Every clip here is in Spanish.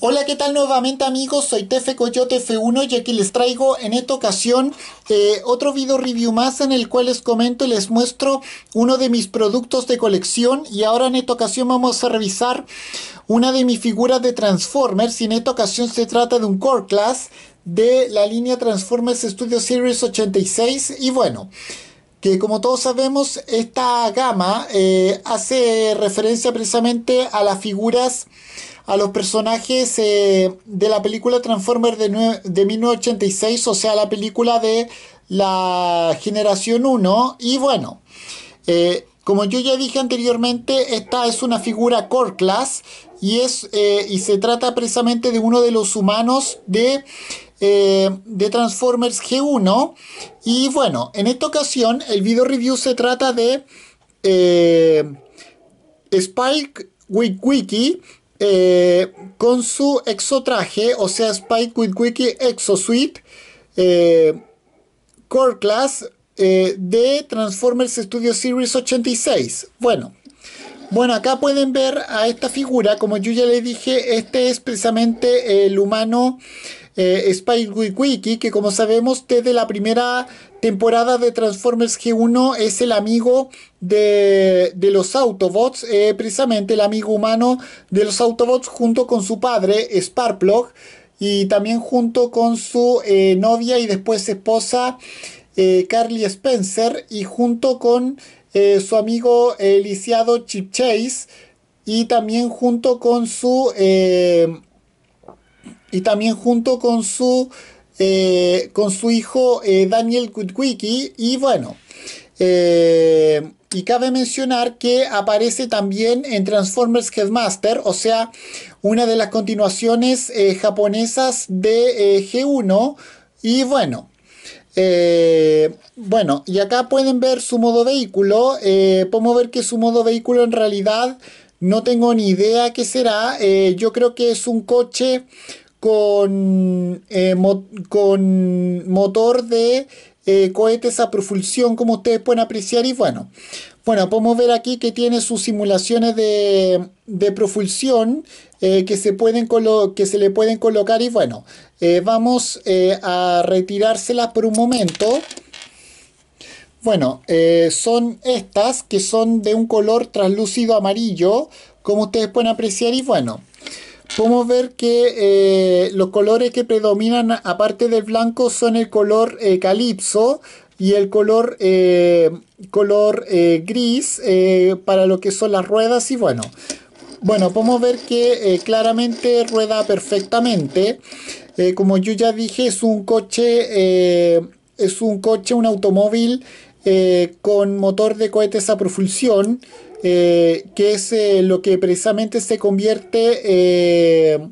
Hola, ¿qué tal nuevamente amigos? Soy Tefe Coyote F1 y aquí les traigo en esta ocasión eh, otro video review más en el cual les comento y les muestro uno de mis productos de colección y ahora en esta ocasión vamos a revisar una de mis figuras de Transformers y en esta ocasión se trata de un Core Class de la línea Transformers Studio Series 86 y bueno que como todos sabemos esta gama eh, hace referencia precisamente a las figuras a los personajes eh, de la película Transformers de, de 1986, o sea, la película de la generación 1. Y bueno, eh, como yo ya dije anteriormente, esta es una figura core class y, es, eh, y se trata precisamente de uno de los humanos de, de Transformers G1. Y bueno, en esta ocasión el video review se trata de Spike Wiki, eh, con su exotraje, o sea, Spike wiki Exosuite eh, Core Class eh, de Transformers Studio Series 86. Bueno, bueno, acá pueden ver a esta figura, como yo ya le dije, este es precisamente el humano eh, Spike Wiki, que como sabemos desde la primera temporada de Transformers G1 es el amigo de, los Autobots, eh, precisamente el amigo humano de los Autobots junto con su padre, Sparplog, y también junto con su eh, novia y después esposa, eh, Carly Spencer, y junto con su amigo eliciado Chip Chase, y también junto con su y también junto con su, eh, con su hijo eh, Daniel Kutwiki. Y bueno, eh, y cabe mencionar que aparece también en Transformers Headmaster, o sea, una de las continuaciones japonesas de G1. Y bueno, bueno, y acá pueden ver su modo vehículo. podemos ver que su modo vehículo en realidad no tengo ni idea qué será. yo creo que es un coche con, eh, con motor de eh, cohetes a propulsión, como ustedes pueden apreciar. Y bueno, bueno, podemos ver aquí que tiene sus simulaciones de, de propulsión eh, que, se pueden que se le pueden colocar. Y bueno, vamos a retirárselas por un momento. Bueno, son estas que son de un color translúcido amarillo, como ustedes pueden apreciar. Y bueno, podemos ver que eh, los colores que predominan aparte del blanco son el color eh, calipso y el color, eh, color gris para lo que son las ruedas y bueno. Bueno, podemos ver que claramente rueda perfectamente. como yo ya dije, es un coche, es un coche, un automóvil con motor de cohetes a propulsión. Eh, que es eh, lo que precisamente se convierte eh,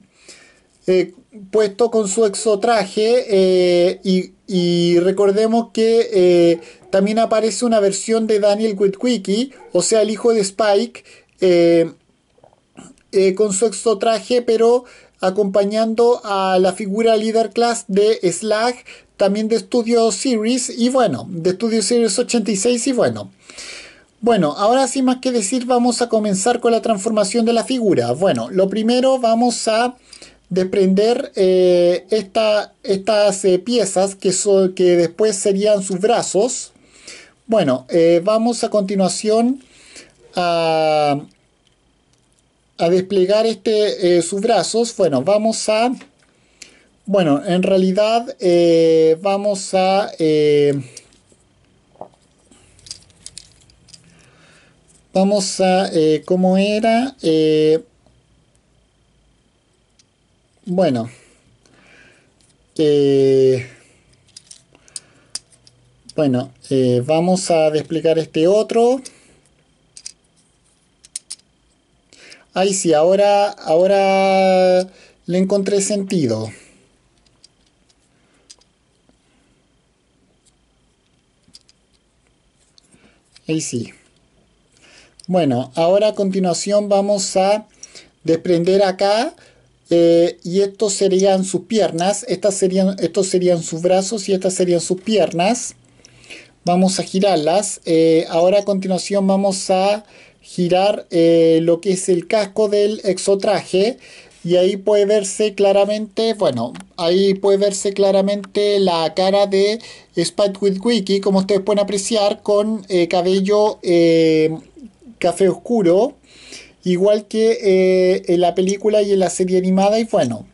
puesto con su exotraje y, recordemos que también aparece una versión de Daniel Witwicky, o sea, el hijo de Spike, con su exotraje, pero acompañando a la figura líder class de Slag, también de Studio Series y bueno, de Studio Series 86 y bueno. Bueno, ahora sin más que decir vamos a comenzar con la transformación de la figura. Bueno, lo primero vamos a desprender eh, estas eh, piezas que, son que, después serían sus brazos. Bueno, eh, vamos a continuación a, a desplegar este, sus brazos. Bueno, vamos a... Bueno, en realidad vamos a... Vamos a, eh, ¿cómo era? Eh, bueno. Eh, bueno, eh, vamos a desplicar este otro. Ahí sí, ahora, ahora le encontré sentido. Ahí sí. Bueno, ahora a continuación vamos a desprender acá eh, y estos serían sus piernas, estas serían, estos serían sus brazos y estas serían sus piernas. Vamos a girarlas. Eh, ahora a continuación vamos a girar eh, lo que es el casco del exotraje y ahí puede verse claramente, bueno, ahí puede verse claramente la cara de Spike Wiki, como ustedes pueden apreciar, con cabello café oscuro, igual que eh, en la película y en la serie animada. Y bueno,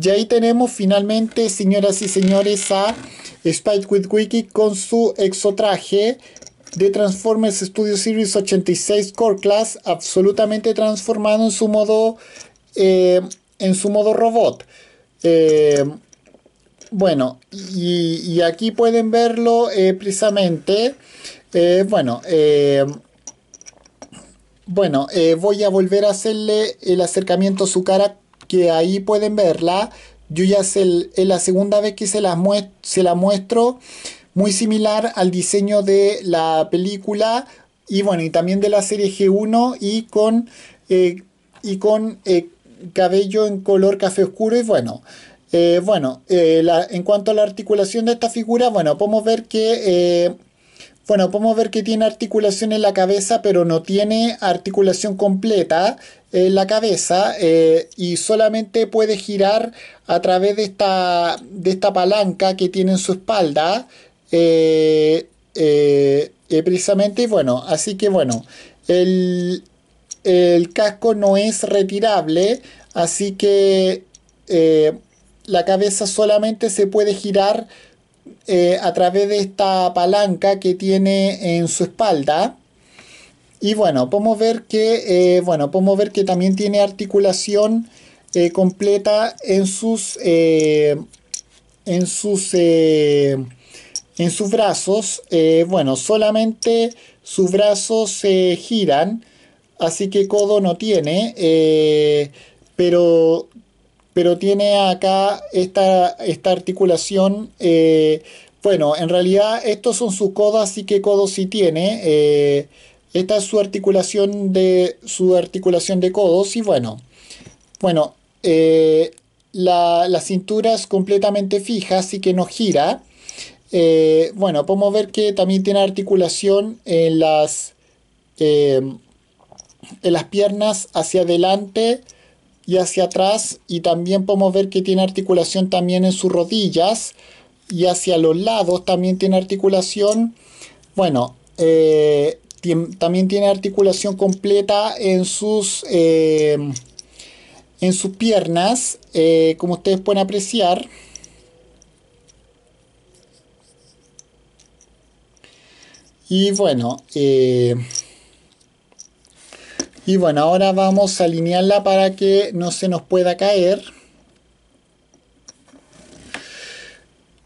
y ahí tenemos finalmente, señoras y señores, a Spike with Wiki con su exotraje de Transformers Studio Series 86 Core Class, absolutamente transformado en su modo, eh, en su modo robot. Eh, bueno, y, aquí pueden verlo precisamente. bueno, bueno, eh, voy a volver a hacerle el acercamiento a su cara, que ahí pueden verla. Yo ya es la segunda vez que se la, muestro, muy similar al diseño de la película y bueno, y también de la serie G1 y con, eh, y con eh, cabello en color café oscuro y bueno. bueno, en cuanto a la articulación de esta figura, bueno, podemos ver que bueno, podemos ver que tiene articulación en la cabeza, pero no tiene articulación completa en la cabeza eh, y solamente puede girar a través de esta, de esta palanca que tiene en su espalda. Eh, eh, precisamente, bueno, así que bueno, el, el casco no es retirable, así que la cabeza solamente se puede girar eh, a través de esta palanca que tiene en su espalda. Y bueno, podemos ver que, eh, bueno, podemos ver que también tiene articulación eh, completa en sus, en sus, en sus brazos. bueno, solamente sus brazos se giran, así que codo no tiene, pero pero tiene acá esta, articulación. Eh, bueno, en realidad estos son sus codos, así que codos sí tiene. Eh, esta es su articulación de su articulación de codos y bueno, bueno, eh, la, cintura es completamente fija, así que no gira. bueno, podemos ver que también tiene articulación en las, en las piernas hacia adelante, y hacia atrás y también podemos ver que tiene articulación también en sus rodillas y hacia los lados también tiene articulación. Bueno, eh, también tiene articulación completa en sus, eh, en sus piernas, eh, como ustedes pueden apreciar. Y bueno, y bueno, ahora vamos a alinearla para que no se nos pueda caer.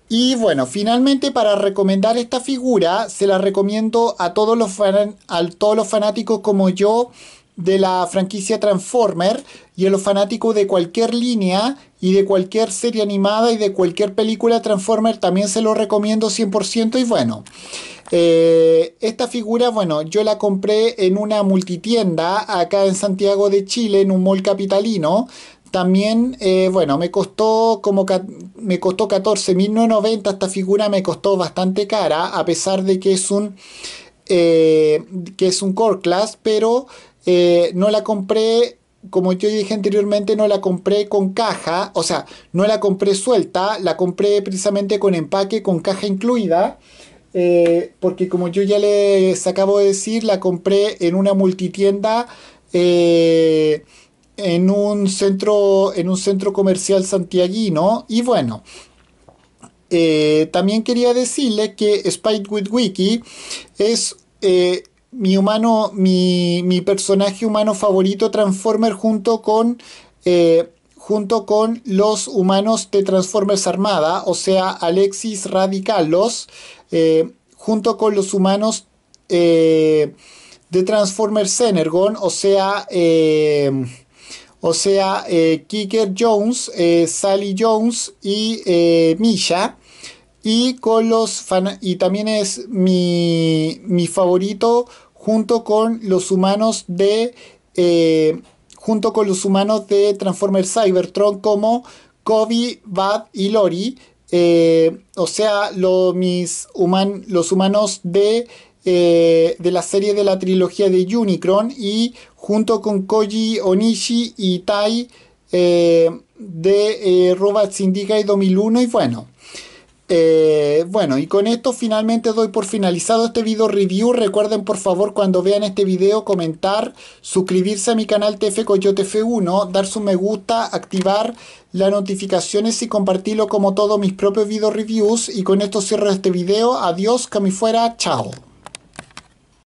Y bueno, finalmente para recomendar esta figura, se la recomiendo a todos los, a todos los fanáticos como yo de la franquicia Transformer y a los fanáticos de cualquier línea y de cualquier serie animada y de cualquier película Transformer también se lo recomiendo 100% y bueno. Eh, esta figura, bueno, yo la compré en una multitienda acá en Santiago de Chile, en un mall capitalino. También, eh, bueno, me costó como me costó 14.990 esta figura, me costó bastante cara, a pesar de que es un eh, que es un core class, pero eh, no la compré, como yo dije anteriormente, no la compré con caja, o sea, no la compré suelta, la compré precisamente con empaque, con caja incluida. Eh, porque como yo ya les acabo de decir, la compré en una multitienda eh, en un centro en un centro comercial santiaguino y bueno también quería decirle que Spite with Wiki es mi humano, mi, personaje humano favorito, Transformer, junto con, eh, junto con los humanos de Transformers Armada, o sea, Alexis Radicalos, eh, junto con los humanos eh, de Transformers Energon, o sea, o sea, Kicker Jones, Sally Jones y Misha. Y, con los y también es mi, favorito junto con los humanos de... Eh, junto con los humanos de Transformers Cybertron como Kobe, Bad y Lori. Eh, o sea, mis los humanos de, eh, de la serie de la trilogía de Unicron y junto con Koji Onishi y Tai de Robot y 2001 y bueno. Eh, bueno, y con esto finalmente doy por finalizado este video review. Recuerden por favor cuando vean este video comentar, suscribirse a mi canal TF Coyote F1, dar su me gusta, activar las notificaciones y compartirlo como todos mis propios video reviews. Y con esto cierro este video. Adiós, que fuera, chao.